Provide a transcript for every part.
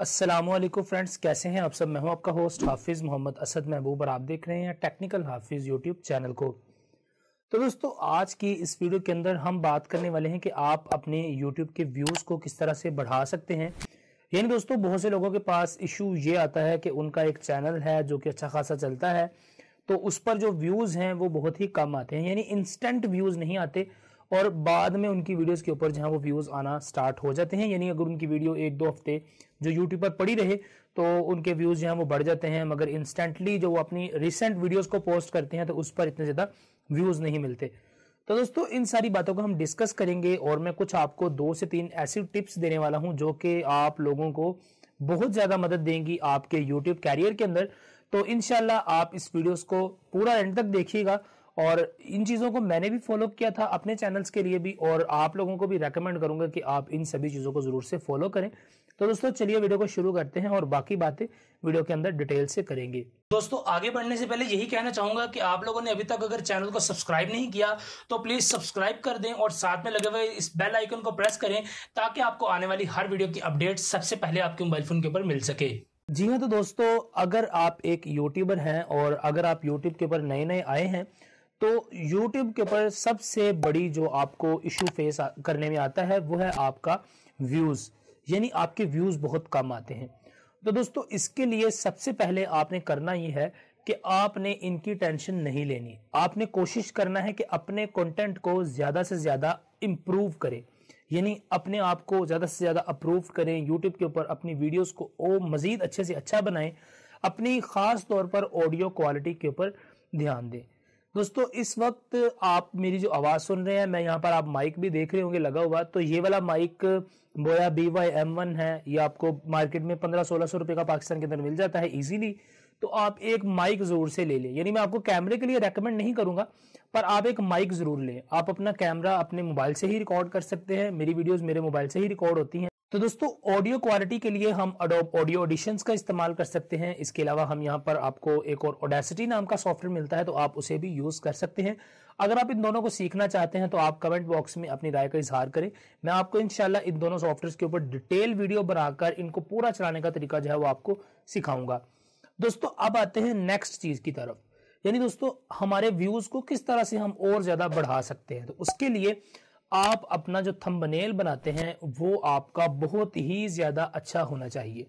Aslam friends कैसे हैं आप सब मैं हूं आपका होस्ट हाफिज़ मोहम्मद असद महबूब और आप देख रहे हैं टेक्निकल हाफिज़ यूट्यूब चैनल को तो दोस्तों आज की इस वीडियो के अंदर हम बात करने वाले हैं कि आप अपने यूट्यूब के व्यूज़ को किस तरह से बढ़ा सकते हैं यानी दोस्तों बहुत से लोगों के पास इशू ये आता है कि उनका एक चैनल है जो कि अच्छा खासा चलता है तो उस पर जो व्यूज़ हैं वो बहुत ही कम आते हैं यानी इंस्टेंट व्यूज़ नहीं आते और बाद में उनकी वीडियोस के ऊपर जहां वो व्यूज़ आना स्टार्ट हो जाते हैं यानी अगर उनकी वीडियो एक दो हफ्ते जो यूट्यूब पर पड़ी रहे तो उनके व्यूज़ जो है वो बढ़ जाते हैं मगर इंस्टेंटली जो वो अपनी रिसेंट वीडियोज़ को पोस्ट करते हैं तो उस पर इतने ज़्यादा व्यूज़ नहीं मिलते तो दोस्तों इन सारी बातों को हम डिस्कस करेंगे और मैं कुछ आपको दो से तीन ऐसी टिप्स देने वाला हूं जो कि आप लोगों को बहुत ज़्यादा मदद देंगी आपके YouTube कैरियर के अंदर तो इनशाला आप इस वीडियोस को पूरा एंड तक देखिएगा और इन चीज़ों को मैंने भी फॉलो किया था अपने चैनल्स के लिए भी और आप लोगों को भी रेकमेंड करूंगा कि आप इन सभी चीज़ों को ज़रूर से फॉलो करें तो दोस्तों चलिए वीडियो को शुरू करते हैं और बाकी बातें वीडियो के अंदर डिटेल से करेंगे दोस्तों आगे बढ़ने से पहले यही कहना चाहूंगा कि आप लोगों ने अभी तक अगर चैनल को सब्सक्राइब नहीं किया तो प्लीज सब्सक्राइब कर दें और साथ में लगे हुए इस बेल आइकन को प्रेस करें ताकि आपको आने वाली हर वीडियो की अपडेट सबसे पहले आपके मोबाइल फोन के ऊपर मिल सके जी हाँ तो दोस्तों अगर आप एक यूट्यूबर हैं और अगर आप यूट्यूब के ऊपर नए नए आए हैं तो यूट्यूब के ऊपर सबसे बड़ी जो आपको इशू फेस करने में आता है वो है आपका व्यूज़ यानी आपके व्यूज़ बहुत कम आते हैं तो दोस्तों इसके लिए सबसे पहले आपने करना ये है कि आपने इनकी टेंशन नहीं लेनी आपने कोशिश करना है कि अपने कंटेंट को ज़्यादा से ज़्यादा इम्प्रूव करें यानी अपने आप को ज़्यादा से ज़्यादा अप्रूव करें यूट्यूब के ऊपर अपनी वीडियोस को ओ मज़ीद अच्छे से अच्छा बनाएं अपनी ख़ास तौर पर ऑडियो क्वालिटी के ऊपर ध्यान दें दोस्तों इस वक्त आप मेरी जो आवाज सुन रहे हैं मैं यहाँ पर आप माइक भी देख रहे होंगे लगा हुआ तो ये वाला माइक बोया बी वाई एम वन है ये आपको मार्केट में पंद्रह सोलह सौ रुपए का पाकिस्तान के अंदर मिल जाता है इजीली तो आप एक माइक जरूर से ले लें यानी मैं आपको कैमरे के लिए रेकमेंड नहीं करूंगा पर आप एक माइक जरूर लें आप अपना कैमरा अपने मोबाइल से ही रिकॉर्ड कर सकते हैं मेरी वीडियोज मेरे मोबाइल से ही रिकॉर्ड होती हैं तो दोस्तों ऑडियो क्वालिटी के लिए हम अडोप ऑडियो ऑडिशंस का इस्तेमाल कर सकते हैं इसके अलावा हम यहाँ पर आपको एक और ओडेसिटी नाम का सॉफ्टवेयर मिलता है तो आप उसे भी यूज कर सकते हैं अगर आप इन दोनों को सीखना चाहते हैं तो आप कमेंट बॉक्स में अपनी राय का इजहार करें मैं आपको इनशाला इन दोनों सॉफ्टवेयर के ऊपर डिटेल वीडियो बनाकर इनको पूरा चलाने का तरीका जो है वो आपको सिखाऊंगा दोस्तों अब आते हैं नेक्स्ट चीज की तरफ यानी दोस्तों हमारे व्यूज को किस तरह से हम और ज्यादा बढ़ा सकते हैं तो उसके लिए आप अपना जो थंबनेल बनाते हैं वो आपका बहुत ही ज़्यादा अच्छा होना चाहिए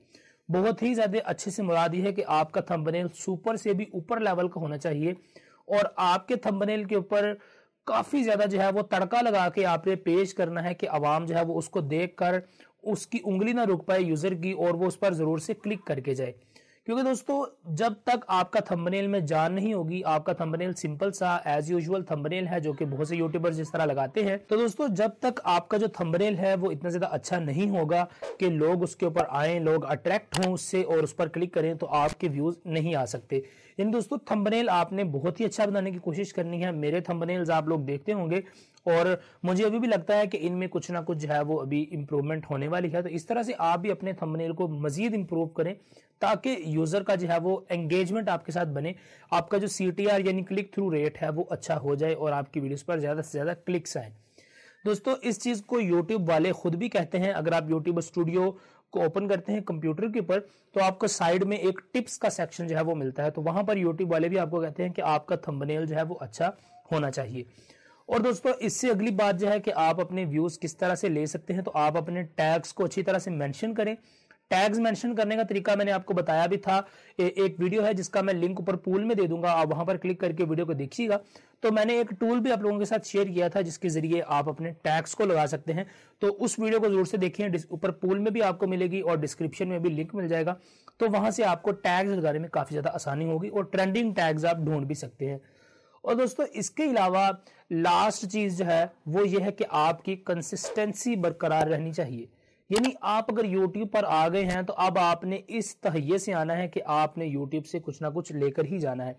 बहुत ही ज़्यादा अच्छे से मुराद ये है कि आपका थंबनेल सुपर से भी ऊपर लेवल का होना चाहिए और आपके थंबनेल के ऊपर काफ़ी ज़्यादा जो है वो तड़का लगा के आपने पेश करना है कि आवाम जो है वो उसको देख कर उसकी उंगली ना रुक पाए यूज़र की और वो उस पर ज़रूर से क्लिक करके जाए क्योंकि दोस्तों जब तक आपका थंबनेल में जान नहीं होगी आपका थंबनेल सिंपल सा एज यूजुअल थंबनेल है जो कि बहुत से यूट्यूबर्स इस तरह लगाते हैं तो दोस्तों जब तक आपका जो थंबनेल है वो इतना ज्यादा अच्छा नहीं होगा कि लोग उसके ऊपर आए लोग अट्रैक्ट हों उससे और उस पर क्लिक करें तो आपके व्यूज नहीं आ सकते यानी दोस्तों थंबनेल आपने बहुत ही अच्छा बनाने की कोशिश करनी है मेरे थंबनेल्स आप लोग देखते होंगे और मुझे अभी भी लगता है कि इनमें कुछ ना कुछ है वो अभी इम्प्रूवमेंट होने वाली है तो इस तरह से आप भी अपने थंबनेल को मजीद इम्प्रूव करें ताकि यूजर का जो है वो एंगेजमेंट आपके साथ बने आपका जो सी यानी क्लिक थ्रू रेट है वो अच्छा हो जाए और आपकी वीडियोस पर ज्यादा से ज्यादा क्लिक्स आए दोस्तों इस चीज़ को YouTube वाले खुद भी कहते हैं अगर आप YouTube स्टूडियो को ओपन करते हैं कंप्यूटर के ऊपर तो आपको साइड में एक टिप्स का सेक्शन जो है वो मिलता है तो वहां पर यूट्यूब वाले भी आपको कहते हैं कि आपका थंबनेल जो है वो अच्छा होना चाहिए और दोस्तों इससे अगली बात जो है कि आप अपने व्यूज किस तरह से ले सकते हैं तो आप अपने टैग्स को अच्छी तरह से मेंशन करें टैग्स मेंशन करने का तरीका मैंने आपको बताया भी था ए, एक वीडियो है जिसका मैं लिंक ऊपर पूल में दे दूंगा आप वहां पर क्लिक करके वीडियो को देखिएगा तो मैंने एक टूल भी आप लोगों के साथ शेयर किया था जिसके जरिए आप अपने टैग्स को लगा सकते हैं तो उस वीडियो को जरूर से देखिए ऊपर पूल में भी आपको मिलेगी और डिस्क्रिप्शन में भी लिंक मिल जाएगा तो वहां से आपको टैग्स लगाने में काफी ज्यादा आसानी होगी और ट्रेंडिंग टैग्स आप ढूंढ भी सकते हैं और दोस्तों इसके अलावा लास्ट चीज जो है वो ये है कि आपकी कंसिस्टेंसी बरकरार रहनी चाहिए यानी आप अगर यूट्यूब पर आ गए हैं तो अब आपने इस तहैये से आना है कि आपने यूट्यूब से कुछ ना कुछ लेकर ही जाना है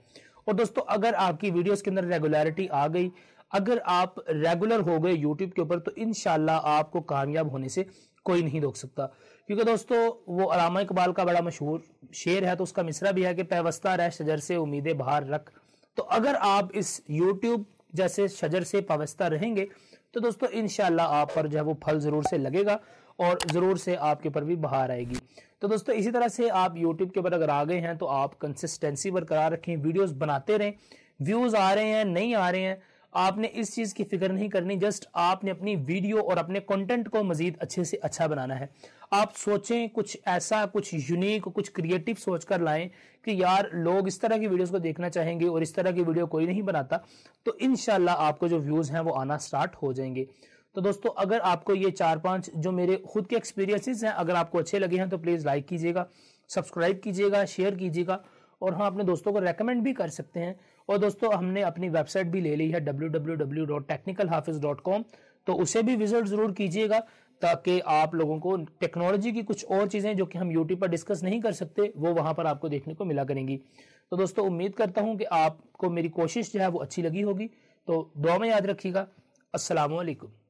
और दोस्तों अगर आपकी वीडियोस के अंदर रेगुलरिटी आ गई अगर आप रेगुलर हो गए यूट्यूब के ऊपर तो इनशाला आपको कामयाब होने से कोई नहीं रोक सकता क्योंकि दोस्तों वो अलामा इकबाल का बड़ा मशहूर शेर है तो उसका मिसरा भी है कि पैवस्ता रह शजर से उम्मीदें बाहर रख तो अगर आप इस यूट्यूब जैसे शजर से पावस्ता रहेंगे तो दोस्तों इनशाला आप पर जो है वो फल जरूर से लगेगा और ज़रूर से आपके ऊपर भी बाहर आएगी तो दोस्तों इसी तरह से आप यूट्यूब के ऊपर अगर आ गए हैं तो आप कंसिस्टेंसी बरकरार रखें वीडियोस बनाते रहें व्यूज़ आ रहे हैं नहीं आ रहे हैं आपने इस चीज़ की फिक्र नहीं करनी जस्ट आपने अपनी वीडियो और अपने कंटेंट को मजीद अच्छे से अच्छा बनाना है आप सोचें कुछ ऐसा कुछ यूनिक कुछ क्रिएटिव सोच कर लाएं कि यार लोग इस तरह की वीडियोस को देखना चाहेंगे और इस तरह की वीडियो कोई नहीं बनाता तो इन आपको जो व्यूज़ हैं वो आना स्टार्ट हो जाएंगे तो दोस्तों अगर आपको ये चार पांच जो मेरे खुद के एक्सपीरियंसेस हैं अगर आपको अच्छे लगे हैं तो प्लीज़ लाइक कीजिएगा सब्सक्राइब कीजिएगा शेयर कीजिएगा और हम अपने दोस्तों को रेकमेंड भी कर सकते हैं और दोस्तों हमने अपनी वेबसाइट भी ले ली है www.technicalhafiz.com तो उसे भी विजिट ज़रूर कीजिएगा ताकि आप लोगों को टेक्नोलॉजी की कुछ और चीज़ें जो कि हम यूट्यूब पर डिस्कस नहीं कर सकते वो वहाँ पर आपको देखने को मिला करेंगी तो दोस्तों उम्मीद करता हूँ कि आपको मेरी कोशिश जो है वो अच्छी लगी होगी तो दुआ में याद रखिएगा असलकम